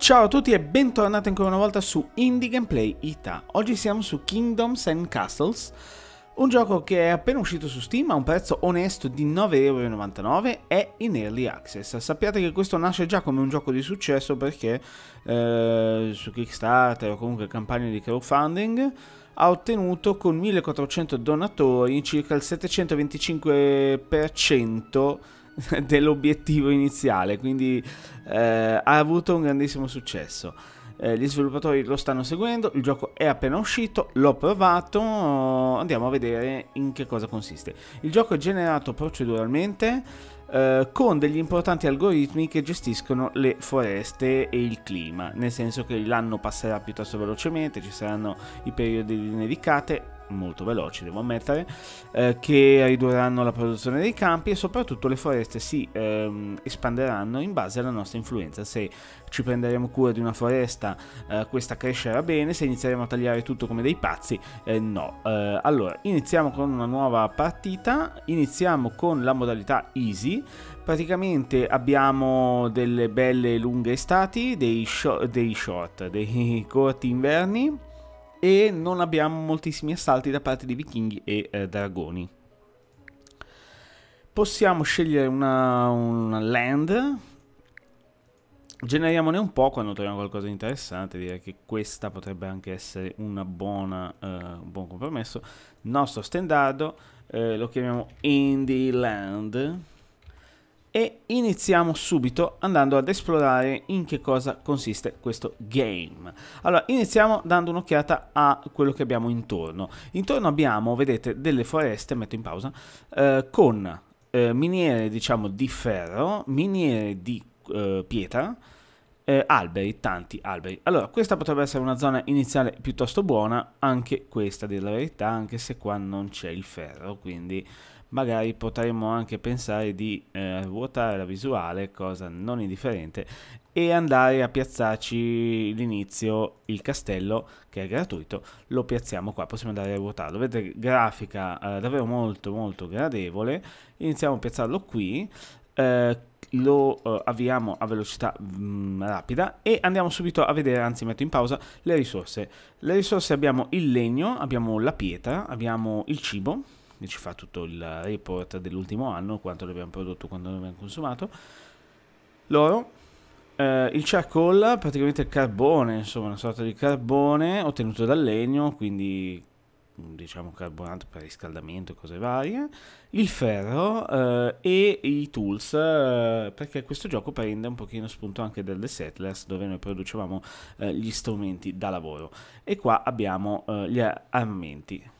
Ciao a tutti e bentornati ancora una volta su Indie Gameplay Ita. Oggi siamo su Kingdoms and Castles, un gioco che è appena uscito su Steam a un prezzo onesto di 9,99€ e in Early Access. Sappiate che questo nasce già come un gioco di successo perché eh, su Kickstarter o comunque campagne di crowdfunding ha ottenuto con 1400 donatori circa il 725% dell'obiettivo iniziale, quindi eh, ha avuto un grandissimo successo. Eh, gli sviluppatori lo stanno seguendo, il gioco è appena uscito, l'ho provato, andiamo a vedere in che cosa consiste. Il gioco è generato proceduralmente eh, con degli importanti algoritmi che gestiscono le foreste e il clima, nel senso che l'anno passerà piuttosto velocemente, ci saranno i periodi di nevicate, molto veloci devo ammettere, eh, che ridurranno la produzione dei campi e soprattutto le foreste si ehm, espanderanno in base alla nostra influenza. Se ci prenderemo cura di una foresta eh, questa crescerà bene, se inizieremo a tagliare tutto come dei pazzi eh, no. Eh, allora iniziamo con una nuova partita, iniziamo con la modalità easy, praticamente abbiamo delle belle lunghe estati, dei, short, dei, short, dei corti inverni e non abbiamo moltissimi assalti da parte di vichinghi e eh, dragoni. Possiamo scegliere una, una land, generiamone un po' quando troviamo qualcosa di interessante, direi che questa potrebbe anche essere buona, eh, un buon compromesso. Il nostro stendardo, eh, lo chiamiamo Indie Land e iniziamo subito andando ad esplorare in che cosa consiste questo game. Allora, iniziamo dando un'occhiata a quello che abbiamo intorno. Intorno abbiamo, vedete, delle foreste, metto in pausa, eh, con eh, miniere, diciamo, di ferro, miniere di eh, pietra, eh, alberi, tanti alberi. Allora, questa potrebbe essere una zona iniziale piuttosto buona, anche questa, a la verità, anche se qua non c'è il ferro, quindi magari potremmo anche pensare di eh, ruotare la visuale, cosa non indifferente, e andare a piazzarci l'inizio, il castello, che è gratuito, lo piazziamo qua, possiamo andare a ruotarlo. Vedete, grafica eh, davvero molto molto gradevole, iniziamo a piazzarlo qui, eh, lo eh, avviamo a velocità mh, mm, rapida e andiamo subito a vedere, anzi metto in pausa, le risorse. Le risorse abbiamo il legno, abbiamo la pietra, abbiamo il cibo, e ci fa tutto il report dell'ultimo anno, quanto ne abbiamo prodotto, quanto ne abbiamo consumato. Loro, eh, il charcoal, praticamente il carbone, insomma una sorta di carbone ottenuto dal legno, quindi diciamo carbonato per riscaldamento, e cose varie, il ferro eh, e i tools, eh, perché questo gioco prende un pochino spunto anche dal The Settlers, dove noi producevamo eh, gli strumenti da lavoro. E qua abbiamo eh, gli armamenti.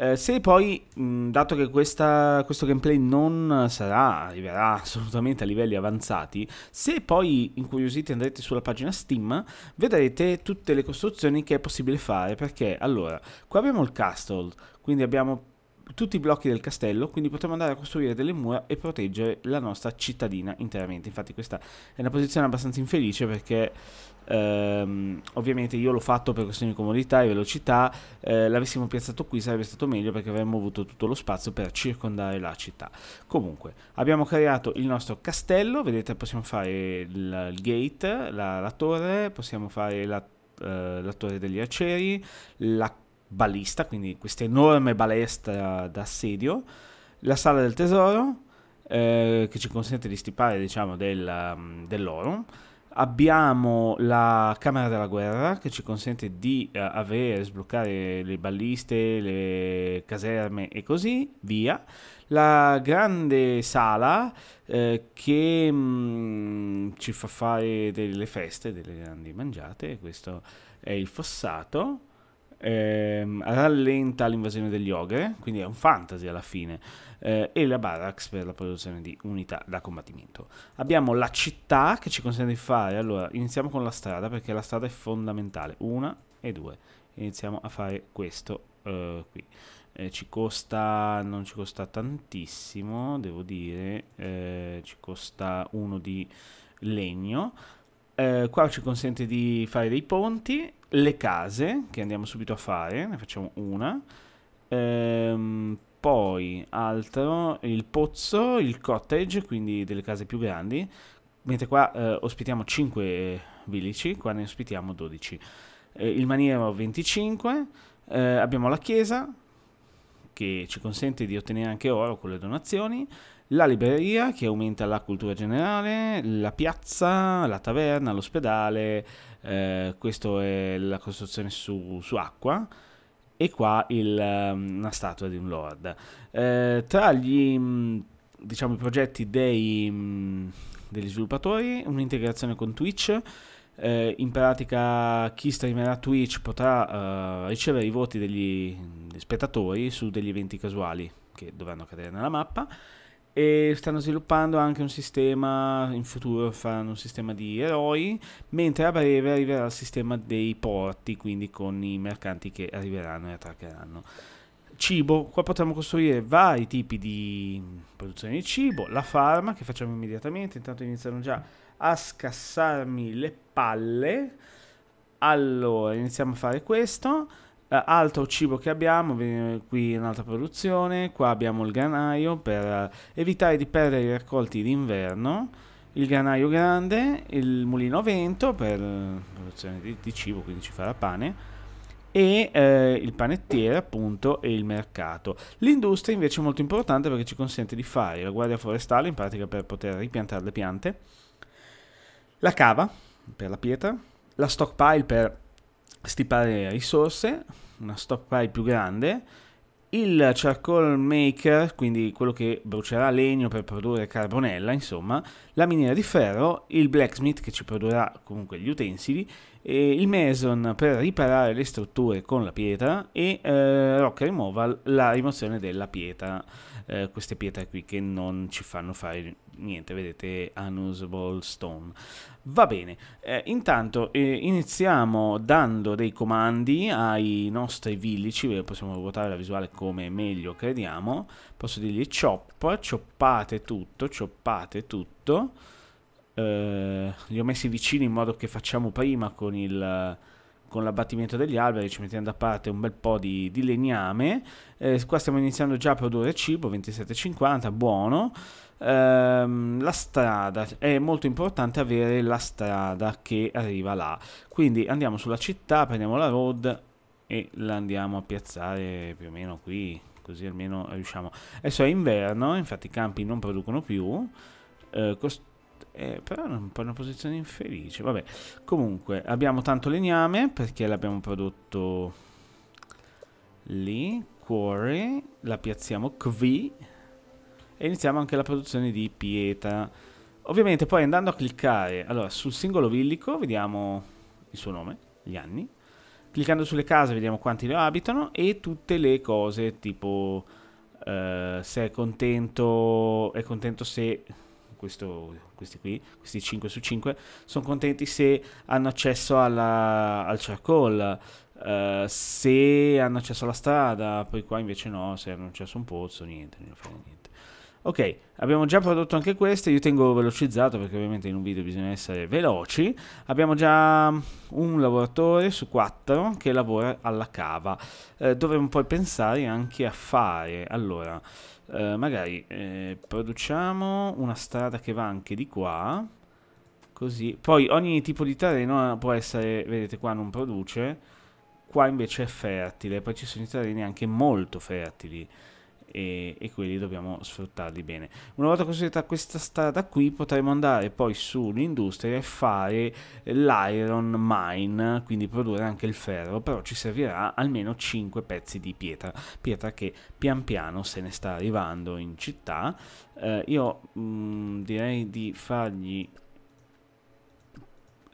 Eh, se poi, mh, dato che questa, questo gameplay non sarà, arriverà assolutamente a livelli avanzati, se poi incuriositi andrete sulla pagina Steam, vedrete tutte le costruzioni che è possibile fare, perché allora, qua abbiamo il castle, quindi abbiamo tutti i blocchi del castello, quindi potremo andare a costruire delle mura e proteggere la nostra cittadina interamente. Infatti questa è una posizione abbastanza infelice perché ehm, ovviamente io l'ho fatto per questioni di comodità e velocità, eh, l'avessimo piazzato qui sarebbe stato meglio perché avremmo avuto tutto lo spazio per circondare la città. Comunque abbiamo creato il nostro castello, vedete possiamo fare il, il gate, la, la, torre, possiamo fare la, eh, la torre degli arcieri, la balista, quindi questa enorme balestra d'assedio, la sala del tesoro, eh, che ci consente di stipare diciamo, del, mm, dell'oro, abbiamo la camera della guerra, che ci consente di eh, avere, sbloccare le balliste, le caserme e così via, la grande sala eh, che mh, mm, ci fa fare delle feste, delle grandi mangiate, questo è il fossato, ehm, rallenta l'invasione degli ogre, quindi è un fantasy alla fine, eh, e la barracks per la produzione di unità da combattimento. Abbiamo la città che ci consente di fare, allora iniziamo con la strada perché la strada è fondamentale, una e due, iniziamo a fare questo eh, qui. Eh, ci costa, non ci costa tantissimo, devo dire, eh, ci costa uno di legno. Eh, qua ci consente di fare dei ponti le case, che andiamo subito a fare, ne facciamo una. Ehm, poi altro, il pozzo, il cottage, quindi delle case più grandi. Mentre qua eh, ospitiamo 5 eh, villici qua ne ospitiamo 12. Eh, il maniero 25, eh, abbiamo la chiesa, che ci consente di ottenere anche oro con le donazioni la libreria che aumenta la cultura generale, la piazza, la taverna, l'ospedale, eh, questa è la costruzione su, su acqua e qua il, ehm, una statua di un lord. Eh, tra gli mm, diciamo, i progetti dei, mm, degli sviluppatori, un'integrazione con Twitch. Eh, in pratica chi streamerà Twitch potrà eh, ricevere i voti degli spettatori su degli eventi casuali che dovranno cadere nella mappa e stanno sviluppando anche un sistema, in futuro faranno un sistema di eroi, mentre a breve arriverà il sistema dei porti, quindi con i mercanti che arriveranno e attaccheranno Cibo, qua potremo costruire vari tipi di produzione di cibo, la farma che facciamo immediatamente, intanto iniziano già a scassarmi le palle. Allora, iniziamo a fare questo. Uh, altro cibo che abbiamo, qui un'altra produzione, qua abbiamo il granaio per uh, evitare di perdere i raccolti d'inverno, il granaio grande, il mulino a vento per uh, produzione di, di, cibo, quindi ci farà pane, e eh, il panettiere appunto e il mercato. L'industria invece è molto importante perché ci consente di fare la guardia forestale, in pratica per poter ripiantare le piante, la cava per la pietra, la stockpile per stipare risorse, una stockpile più grande, il charcoal maker, quindi quello che brucerà legno per produrre carbonella, insomma, la miniera di ferro, il blacksmith che ci produrrà comunque gli utensili, il mason per riparare le strutture con la pietra e eh, rock removal la rimozione della pietra, eh, queste pietre qui che non ci fanno fare niente, vedete unusable stone. Va bene, eh, intanto eh, iniziamo dando dei comandi ai nostri villici, eh, possiamo ruotare la visuale come meglio crediamo, posso dirgli chop, cioppate tutto, cioppate tutto. Eh, li ho messi vicini in modo che facciamo prima con il con l'abbattimento degli alberi ci mettiamo da parte un bel po' di, di legname. Eh, qua stiamo iniziando già a produrre cibo, 27,50, buono. Ehm, la strada, è molto importante avere la strada che arriva là. Quindi andiamo sulla città, prendiamo la road e la andiamo a piazzare più o meno qui, così almeno riusciamo. Adesso è inverno, infatti i campi non producono più, eh, cost- eh, però è un po' una posizione infelice, vabbè. Comunque, abbiamo tanto legname perché l'abbiamo prodotto lì, cuore, la piazziamo qui e iniziamo anche la produzione di pietra. Ovviamente poi andando a cliccare, allora, sul singolo villico vediamo il suo nome, gli anni, Cliccando sulle case vediamo quanti ne abitano e tutte le cose tipo eh, se è contento, è contento se questo, questi qui, questi 5 su 5, sono contenti se hanno accesso alla, al charcoal, eh, se hanno accesso alla strada, poi qua invece no, se hanno accesso a un pozzo, niente, non fa niente. Ok, abbiamo già prodotto anche queste, io tengo velocizzato perché ovviamente in un video bisogna essere veloci. Abbiamo già mm, un lavoratore su quattro che lavora alla cava. Eh, dovremmo poi pensare anche a fare, allora, eh, magari eh, produciamo una strada che va anche di qua, così. Poi ogni tipo di terreno può essere, vedete qua non produce, qua invece è fertile, poi ci sono i terreni anche molto fertili e, e, quelli dobbiamo sfruttarli bene. Una volta costruita questa strada qui potremo andare poi sull'industria e fare l'iron mine, quindi produrre anche il ferro, però ci servirà almeno 5 pezzi di pietra, pietra che pian piano se ne sta arrivando in città. Eh, io mh, mm, direi di fargli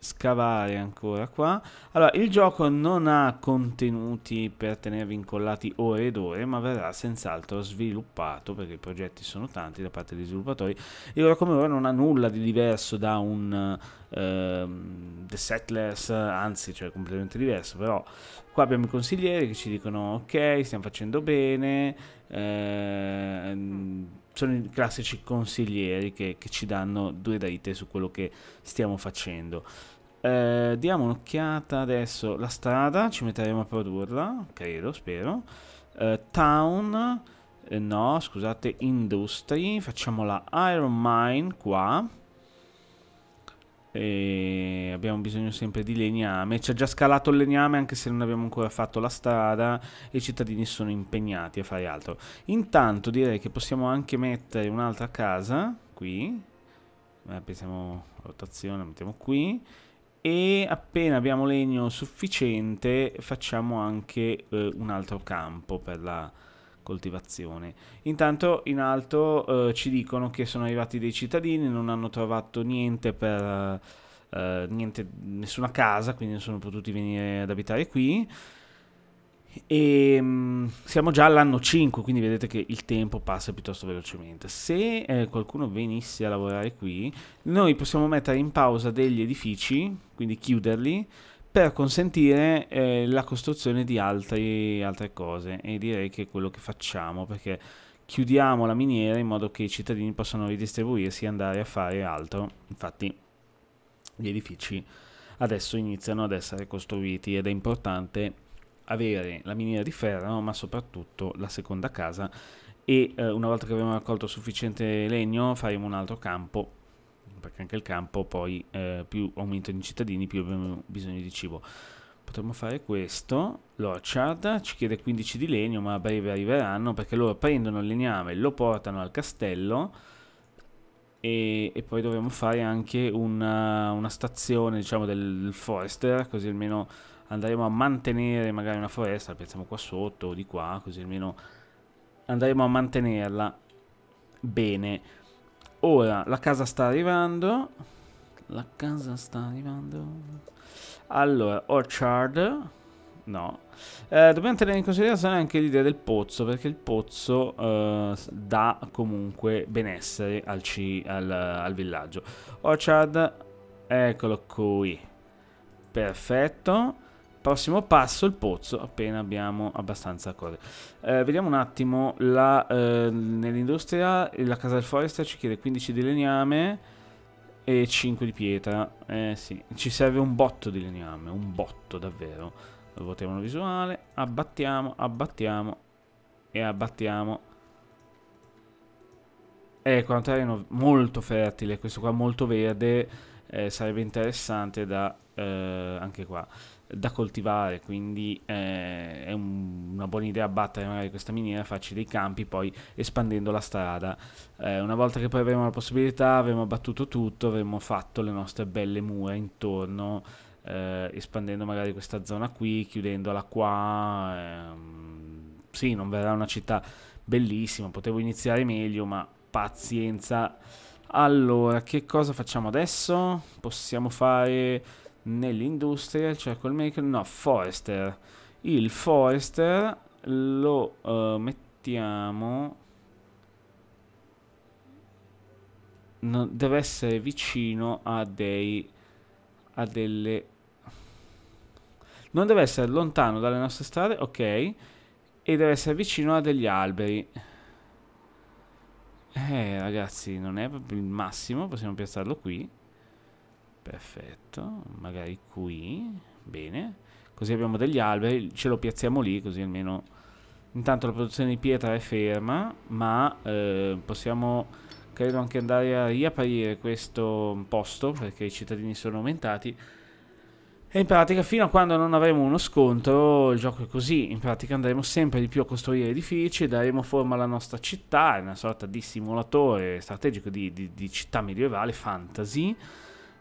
scavare ancora qua. Allora, il gioco non ha contenuti per tenervi incollati ore ed ore, ma verrà senz'altro sviluppato, perché i progetti sono tanti da parte degli sviluppatori, e ora come ora non ha nulla di diverso da un uh, The Settlers, anzi, cioè completamente diverso, però qua abbiamo i consiglieri che ci dicono ok, stiamo facendo bene, eh, sono i classici consiglieri che, che ci danno due dite su quello che stiamo facendo. Eh, diamo un'occhiata adesso. La strada, ci metteremo a produrla, credo, spero. Eh, town, eh, no, scusate, industry. Facciamo la iron mine qua. E abbiamo bisogno sempre di legname. Ci ha già scalato il legname anche se non abbiamo ancora fatto la strada e i cittadini sono impegnati a fare altro. Intanto direi che possiamo anche mettere un'altra casa qui. Eh, pensiamo rotazione, mettiamo qui e appena abbiamo legno sufficiente facciamo anche eh, un altro campo per la coltivazione. Intanto in alto eh, ci dicono che sono arrivati dei cittadini, non hanno trovato niente per... Eh, niente, nessuna casa, quindi non sono potuti venire ad abitare qui e um, siamo già all'anno 5, quindi vedete che il tempo passa piuttosto velocemente. Se eh, qualcuno venisse a lavorare qui, noi possiamo mettere in pausa degli edifici, quindi chiuderli, per consentire eh, la costruzione di altri, altre cose. E direi che è quello che facciamo, perché chiudiamo la miniera in modo che i cittadini possano ridistribuirsi e andare a fare altro. Infatti gli edifici adesso iniziano ad essere costruiti ed è importante avere la miniera di ferro, ma soprattutto la seconda casa e eh, una volta che abbiamo raccolto sufficiente legno faremo un altro campo, perché anche il campo poi eh, più aumentano i cittadini più abbiamo bisogno di cibo. Potremmo fare questo, l'Orchard ci chiede 15 di legno ma a breve arriveranno perché loro prendono il legname, lo portano al castello e, e poi dovremmo fare anche una, una stazione diciamo del, del forester così almeno andremo a mantenere magari una foresta, la piazziamo qua sotto o di qua, così almeno andremo a mantenerla bene. Ora, la casa sta arrivando. La casa sta arrivando. Allora, Orchard. No. Eh, dobbiamo tenere in considerazione anche l'idea del pozzo, perché il pozzo eh, dà comunque benessere al, al, al villaggio. Orchard, eccolo qui. Perfetto. Prossimo passo, il pozzo, appena abbiamo abbastanza cose. Eh, vediamo un attimo, eh, nell'industria la casa del forester ci chiede 15 di legname e 5 di pietra. Eh sì, ci serve un botto di legname, un botto davvero. Votiamo la visuale, abbattiamo, abbattiamo e abbattiamo. Ecco, è un molto fertile, questo qua molto verde, eh, sarebbe interessante da eh, anche qua da coltivare, quindi eh, è un, una buona idea abbattere magari questa miniera, farci dei campi, poi espandendo la strada. Eh, una volta che poi avremo la possibilità, avremo abbattuto tutto, avremo fatto le nostre belle mura intorno, eh, espandendo magari questa zona qui, chiudendola qua. Ehm, sì, non verrà una città bellissima, potevo iniziare meglio, ma pazienza. Allora, che cosa facciamo adesso? Possiamo fare nell'industria, c'è cioè col maker, no, forester. Il forester lo uh, mettiamo... No, deve essere vicino a dei... a delle... Non deve essere lontano dalle nostre strade, ok. E deve essere vicino a degli alberi. Eh, ragazzi, non è proprio il massimo, possiamo piazzarlo qui perfetto magari qui bene così abbiamo degli alberi ce lo piazziamo lì così almeno intanto la produzione di pietra è ferma ma eh, possiamo credo anche andare a riaprire questo posto perché i cittadini sono aumentati e in pratica fino a quando non avremo uno scontro il gioco è così, in pratica andremo sempre di più a costruire edifici, daremo forma alla nostra città, è una sorta di simulatore strategico di, di, di città medievale, fantasy,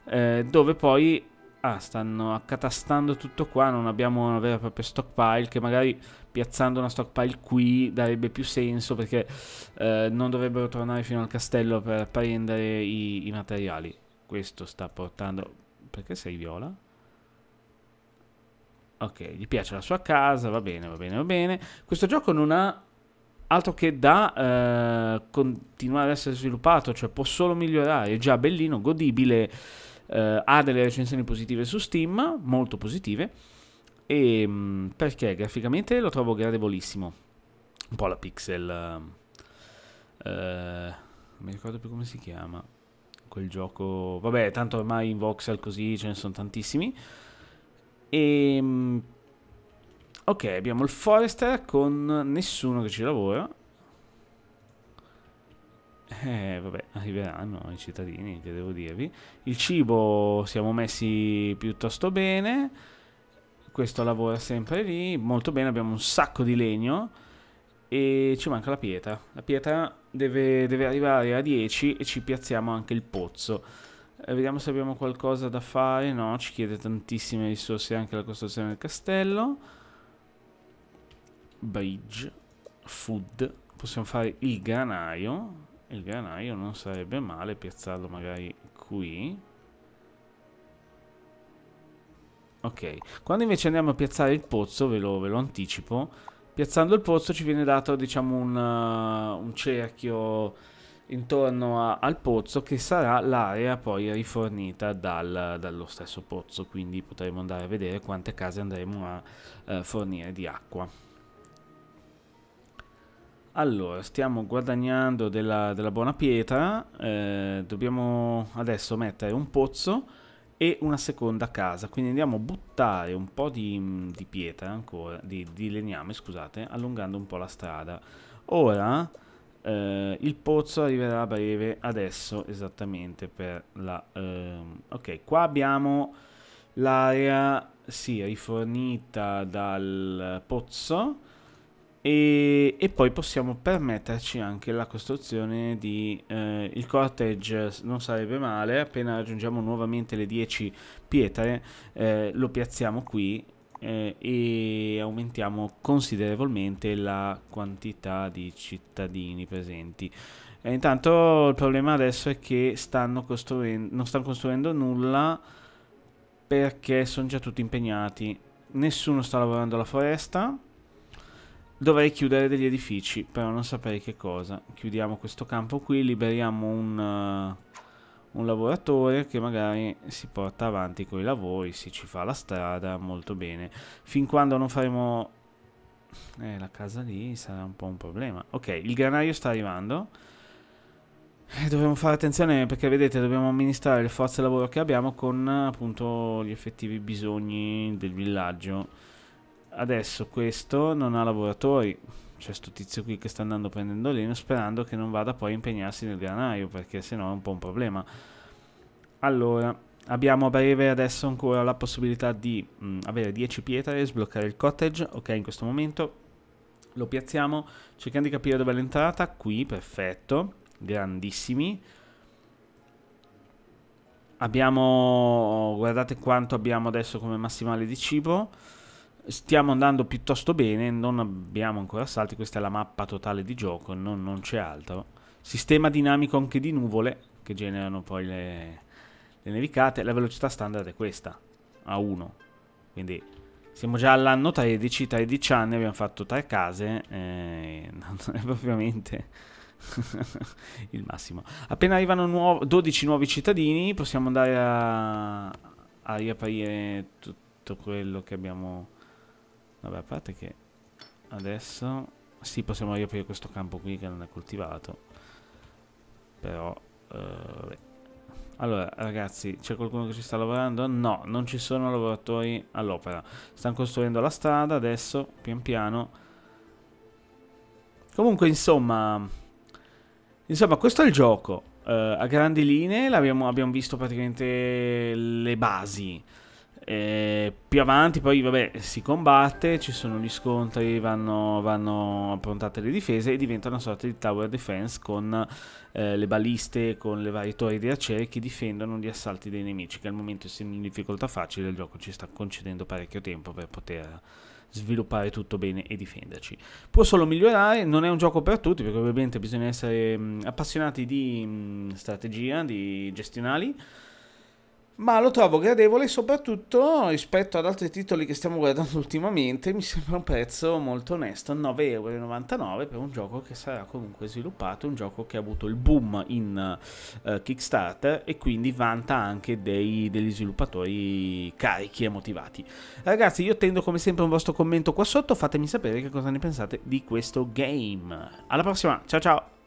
eh, dove poi ah, stanno accatastando tutto qua, non abbiamo una vera e propria stockpile, che magari piazzando una stockpile qui darebbe più senso perché eh, non dovrebbero tornare fino al castello per prendere i, i materiali. Questo sta portando... Perché sei viola? Ok, gli piace la sua casa, va bene, va bene, va bene. Questo gioco non ha altro che da eh, continuare ad essere sviluppato, cioè può solo migliorare, è già bellino, godibile eh, ha delle recensioni positive su Steam, molto positive, e, ehm, mh, perché graficamente lo trovo gradevolissimo. Un po' la pixel... Uh, non mi ricordo più come si chiama quel gioco. Vabbè, tanto ormai in voxel così ce ne sono tantissimi. E... Ehm, ok, abbiamo il Forester con nessuno che ci lavora. Eh, vabbè, arriveranno i cittadini, che devo dirvi. Il cibo siamo messi piuttosto bene. Questo lavora sempre lì, molto bene, abbiamo un sacco di legno. E ci manca la pietra. La pietra deve, deve arrivare a 10 e ci piazziamo anche il pozzo. Eh, vediamo se abbiamo qualcosa da fare. No, ci chiede tantissime risorse anche la costruzione del castello. Bridge. Food. Possiamo fare il granaio il granaio non sarebbe male piazzarlo magari qui ok quando invece andiamo a piazzare il pozzo ve lo, ve lo anticipo piazzando il pozzo ci viene dato diciamo un, uh, un cerchio intorno a, al pozzo che sarà l'area poi rifornita dal, dallo stesso pozzo quindi potremo andare a vedere quante case andremo a uh, fornire di acqua allora, stiamo guadagnando della, della buona pietra, eh, dobbiamo adesso mettere un pozzo e una seconda casa, quindi andiamo a buttare un po' di, di pietra ancora, di, di, legname, scusate, allungando un po' la strada. Ora eh, il pozzo arriverà a breve, adesso esattamente per la... Ehm, ok, qua abbiamo l'area, sì, rifornita dal pozzo, e, e, poi possiamo permetterci anche la costruzione di eh, il corteggio non sarebbe male appena raggiungiamo nuovamente le 10 pietre eh, lo piazziamo qui eh, e aumentiamo considerevolmente la quantità di cittadini presenti e intanto il problema adesso è che stanno non stanno costruendo nulla perché sono già tutti impegnati nessuno sta lavorando alla foresta Dovrei chiudere degli edifici, però non saprei che cosa. Chiudiamo questo campo qui, liberiamo un, uh, un lavoratore che magari si porta avanti con i lavori, si ci fa la strada, molto bene. Fin quando non faremo... Eh, la casa lì sarà un po' un problema. Ok, il granaio sta arrivando. E eh, dovremo fare attenzione perché vedete dobbiamo amministrare le forze lavoro che abbiamo con appunto gli effettivi bisogni del villaggio. Adesso questo non ha lavoratori. C'è questo tizio qui che sta andando prendendo legno sperando che non vada poi a impegnarsi nel granaio perché sennò è un po' un problema. Allora, abbiamo a breve adesso ancora la possibilità di mh, mm, avere 10 pietre, sbloccare il cottage. Ok, in questo momento lo piazziamo cercando di capire dove è l'entrata. Qui, perfetto. Grandissimi abbiamo guardate quanto abbiamo adesso come massimale di cibo stiamo andando piuttosto bene, non abbiamo ancora salti, questa è la mappa totale di gioco, non, non c'è altro. Sistema dinamico anche di nuvole che generano poi le, le nevicate, la velocità standard è questa, a 1. Quindi siamo già all'anno 13, 13 anni, abbiamo fatto 3 case, eh, non è propriamente il massimo. Appena arrivano nuovo, 12 nuovi cittadini possiamo andare a, a riaprire tutto quello che abbiamo Vabbè, a parte che adesso... Sì, possiamo riaprire questo campo qui che non è coltivato. Però... Eh, allora, ragazzi, c'è qualcuno che ci sta lavorando? No, non ci sono lavoratori all'opera. Stanno costruendo la strada adesso, pian piano. Comunque, insomma... Insomma, questo è il gioco. Uh, a grandi linee abbiamo visto praticamente le basi. E eh, più avanti poi vabbè, si combatte, ci sono gli scontri, vanno, vanno approntate le difese e diventa una sorta di tower defense con eh, le baliste, con le varie torri di acciaio che difendono gli assalti dei nemici, che al momento essendo in difficoltà facile il gioco ci sta concedendo parecchio tempo per poter sviluppare tutto bene e difenderci. Può solo migliorare, non è un gioco per tutti perché ovviamente bisogna essere mh, mm, appassionati di mh, mm, strategia, di gestionali ma lo trovo gradevole soprattutto rispetto ad altri titoli che stiamo guardando ultimamente mi sembra un prezzo molto onesto 9,99€ per un gioco che sarà comunque sviluppato un gioco che ha avuto il boom in uh, Kickstarter e quindi vanta anche dei, degli sviluppatori carichi e motivati ragazzi io attendo come sempre un vostro commento qua sotto fatemi sapere che cosa ne pensate di questo game alla prossima ciao ciao